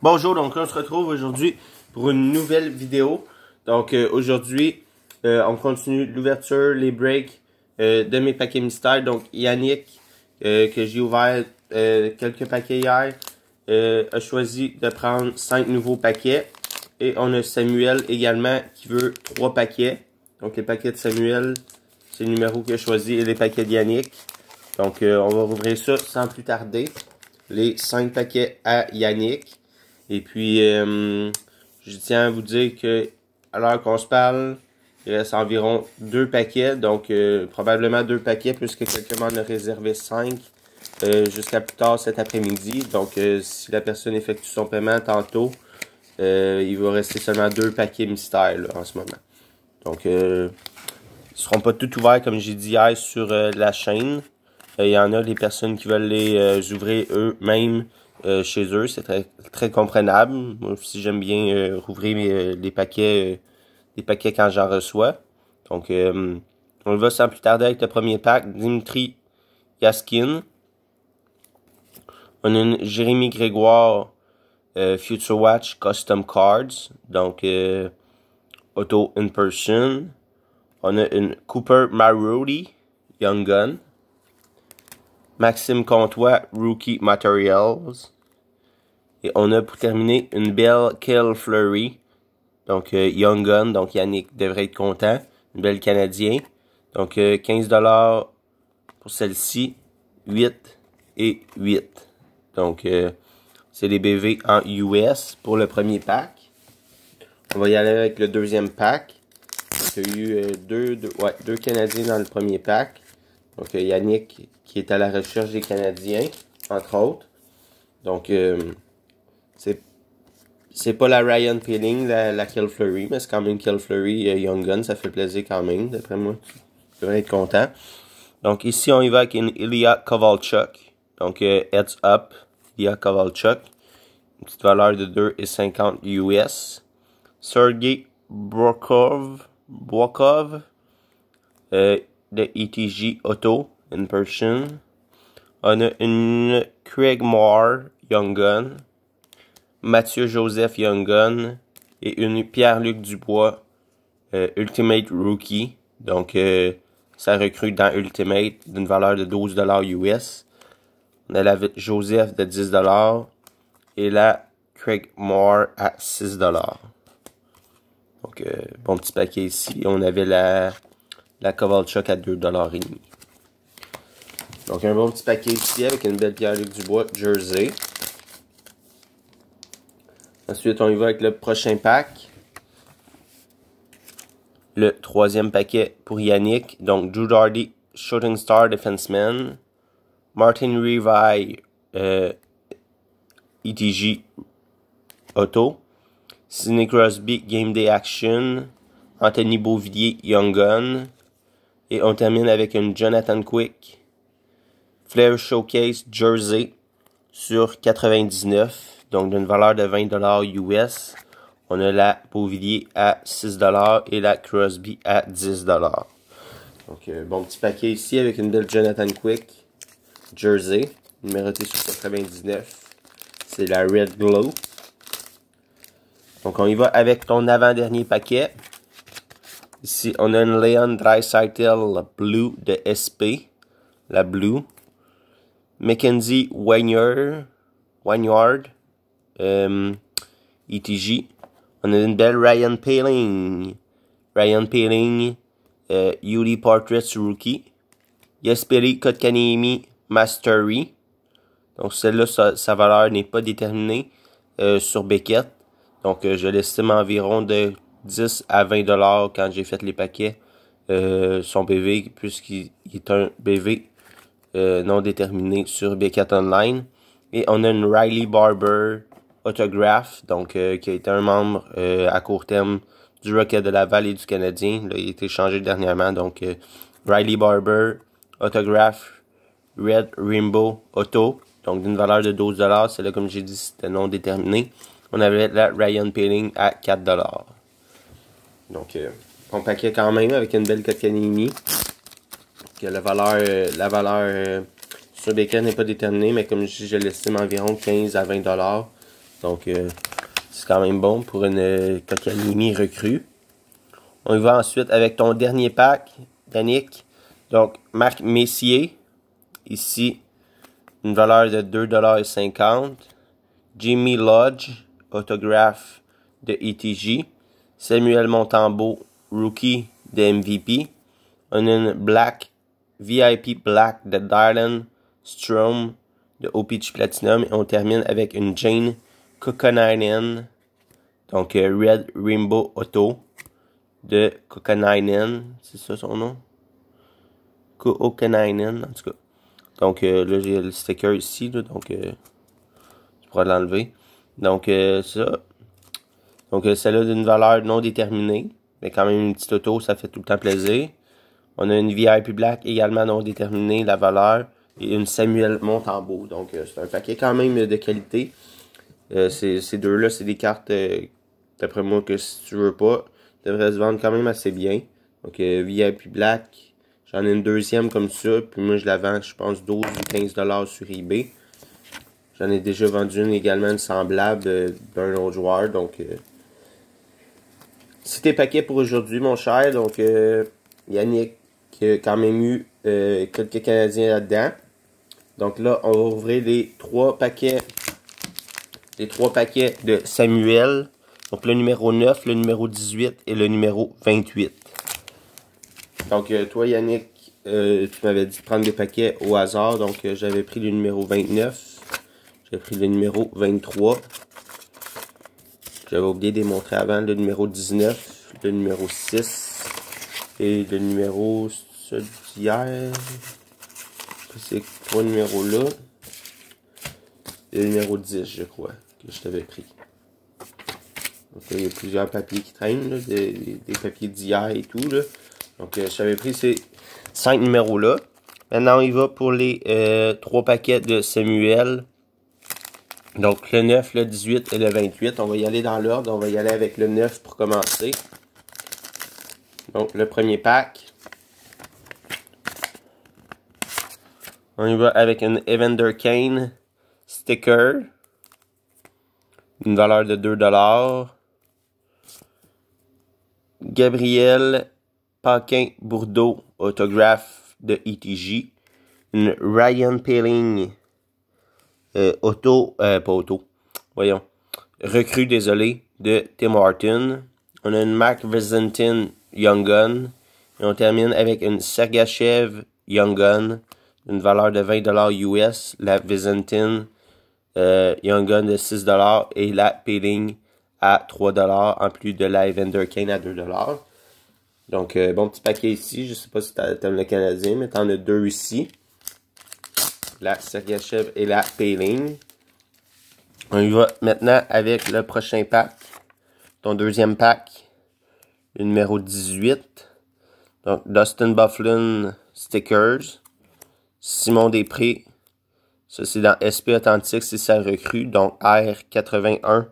Bonjour, donc on se retrouve aujourd'hui pour une nouvelle vidéo. Donc euh, aujourd'hui, euh, on continue l'ouverture, les breaks euh, de mes paquets mystères. Donc Yannick, que j'ai ouvert quelques paquets hier, a choisi de prendre cinq nouveaux paquets. Et on a Samuel également qui veut trois paquets. Donc les paquets de Samuel, c'est le numéro qu'il a choisi et les paquets de Yannick. Donc on va rouvrir ça sans plus tarder. Les cinq paquets à Yannick. Et puis, euh, je tiens à vous dire que à l'heure qu'on se parle, il reste environ deux paquets, donc euh, probablement deux paquets puisque quelqu'un m'en a réservé cinq euh, jusqu'à plus tard cet après-midi. Donc, si la personne effectue son paiement tantôt, il va rester seulement deux paquets mystères en ce moment. Donc, ils seront pas tous ouverts comme j'ai dit hier sur la chaîne. Il y en a des personnes qui veulent les ouvrir eux-mêmes euh, chez eux, c'est très, très comprenable. Moi aussi, j'aime bien euh, rouvrir euh, les paquets les paquets quand j'en reçois. Donc, on le va sans plus tarder avec le premier pack. Dimitri Yaskin. On a une Jérémy Grégoire Future Watch Custom Cards. Donc, Auto in Person. On a une Cooper Marodi Young Gun. Maxime Comtois, Rookie Materials. Et on a pour terminer une belle Kill Flurry. Donc, euh, Young Gun. Donc, Yannick devrait être content. Une belle Canadien. Donc, 15 euh, dollars pour celle-ci. 8 et 8. Donc, euh, c'est des BV en US pour le premier pack. On va y aller avec le deuxième pack. Il y a eu deux, deux, ouais, deux Canadiens dans le premier pack. Donc, euh, Yannick, qui est à la recherche des Canadiens, entre autres. Donc, euh, c'est c'est pas la Ryan Peeling, la, la Kill mais c'est quand même Kill Fleury euh, Young Gun, ça fait plaisir quand même, d'après moi. Tu devrais être content. Donc ici, on y va avec une Ilya Kovalchuk. Donc, Heads Up, Ilya Kovalchuk. Une petite valeur de 2,50 US. Sergei Brokov, Brokov, de ETG Auto in person. On a une Craig Moore Young Gun, Mathieu Joseph Young Gun et une Pierre-Luc Dubois euh, Ultimate Rookie. Donc, euh, ça recrute dans Ultimate d'une valeur de 12$ US. On a la Joseph de 10$ et la Craig Moore à 6$. Donc, euh, bon petit paquet ici. On avait la la Kovalchuk à 2,5$. Donc, un bon petit paquet ici avec une belle pierre du bois Jersey. Ensuite, on y va avec le prochain pack. Le troisième paquet pour Yannick. Donc, Drew Dardy, Shooting Star Defenseman. Martin Revi, ETG euh, e Auto. Sidney Crosby, Game Day Action. Anthony Beauvillier, Young Gun. Et on termine avec une Jonathan Quick Flair Showcase Jersey sur 99, donc d'une valeur de 20$ US. On a la Beauvillier à 6$ et la Crosby à 10$. Donc, euh, bon petit paquet ici avec une belle Jonathan Quick Jersey, numérotée sur 99. C'est la Red Glow. Donc, on y va avec ton avant-dernier paquet. Ici, on a une Leon Dreisaitl Blue de SP, la Blue. Mackenzie Wanyard, Wanyard ETG. Euh, on a une belle Ryan Paling. Ryan Paling, euh, Yuri Portrait Rookie. Yasperi Kotkaniemi Mastery. E. Donc celle-là, sa, valeur n'est pas déterminée euh, sur Beckett. Donc euh, je l'estime environ de 10 à 20 dollars quand j'ai fait les paquets. Euh, son BV, puisqu'il est un BV euh, non déterminé sur B4 Online. Et on a une Riley Barber Autograph, donc euh, qui a été un membre à court terme du Rocket de la Vallée du Canadien. Là, il a été changé dernièrement, donc Riley Barber Autograph Red Rainbow Auto, donc d'une valeur de 12$. C'est là, comme j'ai dit, c'était non déterminé. On avait la Ryan Peeling à 4$. Donc, euh, on paquet quand même avec une belle coquille Que la valeur, la valeur euh, sur Bacon n'est pas déterminée, mais comme je, l'estime environ 15 à 20 dollars. Donc, euh, c'est quand même bon pour une Cotcanini recrue. On y va ensuite avec ton dernier pack, Danick. Donc, Marc Messier. Ici, une valeur de 2,50$. Jimmy Lodge, autographe de ETJ. Samuel Montembeau, rookie de MVP. une Black, VIP Black de Dylan Strom de OPG Platinum. Et on termine avec une Jane Kokanainen, donc euh, Red Rainbow Auto de Kokanainen. C'est ça son nom? Kokanainen, en tout cas. Donc euh, là, j'ai le sticker ici, donc euh, je pourrais l'enlever. Donc euh, ça. Donc, celle-là euh, d'une valeur non déterminée. Mais quand même, une petite auto, ça fait tout le temps plaisir. On a une VIP Black également non déterminée, la valeur. Et une Samuel Montambeau. Donc, euh, c'est un paquet quand même de qualité. Euh, ces, deux-là, c'est des cartes, d'après moi, que si tu veux pas, devraient se vendre quand même assez bien. Donc, VIP Black, j'en ai une deuxième comme ça, puis moi, je la vends, je pense, 12 ou 15 dollars sur eBay. J'en ai déjà vendu une également, une semblable d'un autre joueur, donc c'est tes paquets pour aujourd'hui, mon cher. Donc, euh, Yannick, qui a quand même eu euh, quelques Canadiens là-dedans. Donc là, on va ouvrir les trois paquets. Les trois paquets de Samuel. Donc le numéro 9, le numéro 18 et le numéro 28. Donc euh, toi Yannick, tu m'avais dit de prendre des paquets au hasard. Donc j'avais pris le numéro 29. J'ai pris le numéro 23. J'avais oublié de les montrer avant le numéro 19, le numéro 6 et le numéro d'hier. C'est trois numéros là. Et le numéro 10, je crois, que je t'avais pris. Donc, il y a plusieurs papiers qui traînent, des, papiers d'hier et tout. Là. Donc, euh, je pris ces cinq numéros là. Maintenant, il va pour les euh, trois paquets de Samuel. Donc, le 9, le 18 et le 28. On va y aller dans l'ordre. On va y aller avec le 9 pour commencer. Donc, le premier pack. On y va avec un Evander Kane sticker. Une valeur de 2$. Gabriel Paquin Bourdeau, autographe de ETJ. Une Ryan Peeling euh, auto, euh, pas auto, voyons, recrue, désolé, de Tim Horton. On a une Mac Visentin Young Gun. Et on termine avec une Sergachev Young Gun, une valeur de 20$ US, la Visentin euh, Young Gun de 6$ et la Peeling à 3$ en plus de la Evander Kane à 2$. Donc, euh, bon petit paquet ici. Je sais pas si t'aimes le Canadien, mais t'en as deux ici la Chev et la Payling. On y va maintenant avec le prochain pack. Ton deuxième pack, le numéro 18. Donc, Dustin Bufflin Stickers. Simon Després. Ça, c'est dans SP Authentique, c'est sa recrue. Donc, R81,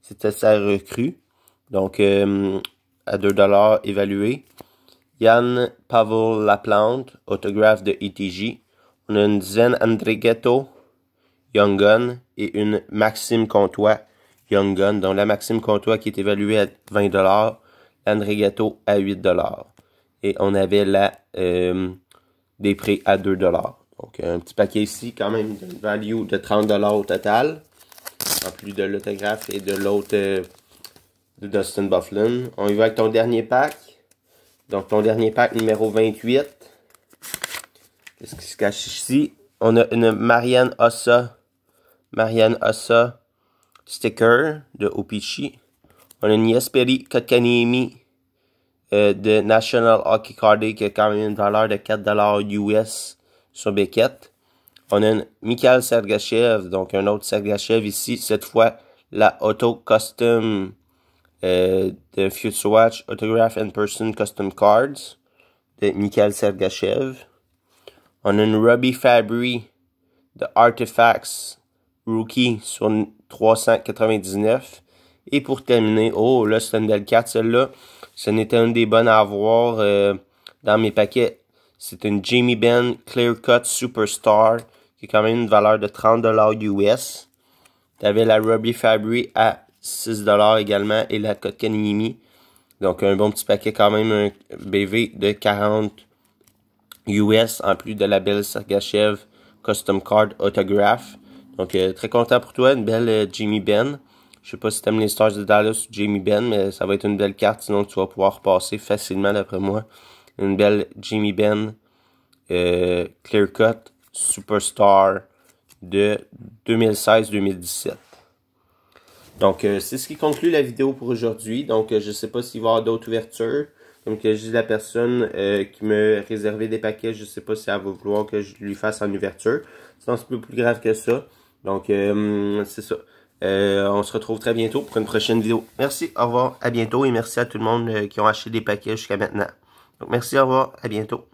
c'était sa recrue. Donc, euh, à 2$ évalué. Yann Pavel Laplante, autographe de ETJ. On a une dizaine Ghetto, Young Gun, et une Maxime Comtois, Young Gun. Donc la Maxime Comtois qui est évaluée à 20 Ghetto à 8 Et on avait là euh, des prix à 2 Donc un petit paquet ici, quand même, d'une value de 30 au total, en plus de l'autographe et de l'autre euh, de Dustin Bufflin. On y va avec ton dernier pack. Donc ton dernier pack numéro 28. Qu'est-ce qui se cache ici? On a une Marianne Ossa. Marianne Ossa sticker de Opichi. On a une Yesperi Kotkaniemi euh, de National Hockey Card qui a quand même une valeur de 4$ US sur Beckett. On a une Mikhail Sergachev, donc un autre Sergachev ici, cette fois la Auto Custom euh, de Future Watch Autograph and Person Custom Cards de Mikhail Sergachev. On a une Ruby Fabry de Artifacts Rookie sur 399. Et pour terminer, oh là, c'est une celle-là. Ce n'était une des bonnes à avoir euh, dans mes paquets. C'est une Jimmy Ben Clear Cut Superstar qui est quand même une valeur de 30$ US. avais la Ruby Fabry à 6$ également et la Kotkaniemi. Donc un bon petit paquet quand même, un BV de 40 US en plus de la belle Sergachev Custom Card Autograph. Donc, euh, très content pour toi. Une belle euh, Jimmy Ben. Je sais pas si t'aimes les Stars de Dallas ou Jimmy Ben, mais ça va être une belle carte. Sinon, tu vas pouvoir passer facilement, d'après moi. Une belle Jimmy Ben euh, Clearcut Superstar de 2016-2017. Donc, c'est ce qui conclut la vidéo pour aujourd'hui. Donc, je sais pas s'il va y avoir d'autres ouvertures. Donc, j'ai la personne euh, qui me réservait des paquets. Je sais pas si elle va vouloir que je lui fasse en ouverture. C'est un petit peu plus grave que ça. Donc, euh, c'est ça. Euh, on se retrouve très bientôt pour une prochaine vidéo. Merci, au revoir, à bientôt. Et merci à tout le monde qui ont acheté des paquets jusqu'à maintenant. Donc, merci, au revoir, à bientôt.